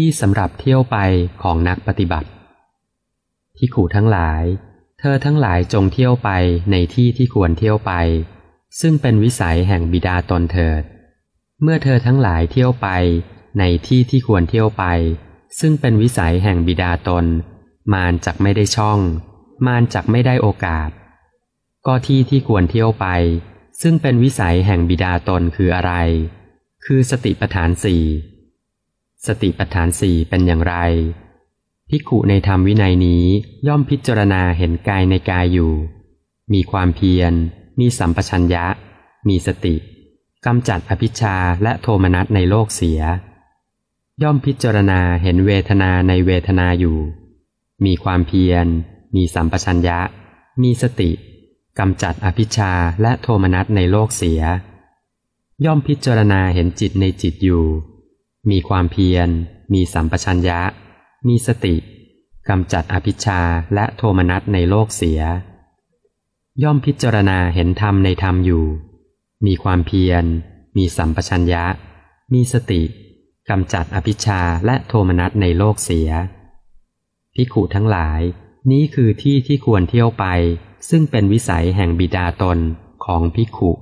ที่สำหรับเที่ยวไปของนักปฏิบัติที่ขู่ทั้งหลาย เธอทั้งหลายจงเที่ยวไปในที่ที่ควรเที่ยวไป ซึ่งเป็นวิสัยแห่งบิดาตนเถิด เมื่อเธอทั้งหลายเที่ยวไปในที่ที่ควรเที่ยวไป ซึ่งเป็นวิสัยแห่งบิดาตนมานจักไม่ได้ช่อง มานจักไม่ได้โอกาส ก็ที่ที่ควรเที่ยวไป ซึ่งเป็นวิสัยแห่งบิดาตนคืออะไร คือสติปัฏฐานสี่สติปัฏฐานสี่เป็นอย่างไรพิกขุในธรรมวินัยนี้ย่อมพิจารณาเห็นกายในกายอยู่ มีความเพียร มีสัมปชัญญะ มีสติ กำจัดอภิชาและโทมนัสในโลกเสีย ย่อมพิจารณาเห็นเวทนาในเวทนาอยู่ มีความเพียร มีสัมปชัญญะ มีสติ กำจัดอภิชาและโทมนัสในโลกเสีย ย่อมพิจารณาเห็นจิตในจิตอยู่มีความเพียร มีสัมปชัญญะ มีสติ กำจัดอภิชาและโทมนัสในโลกเสีย ย่อมพิจารณาเห็นธรรมในธรรมอยู่ มีความเพียร มีสัมปชัญญะ มีสติ กำจัดอภิชาและโทมนัสในโลกเสียพิขุทั้งหลาย นี้คือที่ที่ควรเที่ยวไปซึ่งเป็นวิสัยแห่งบิดาตนของพิขุ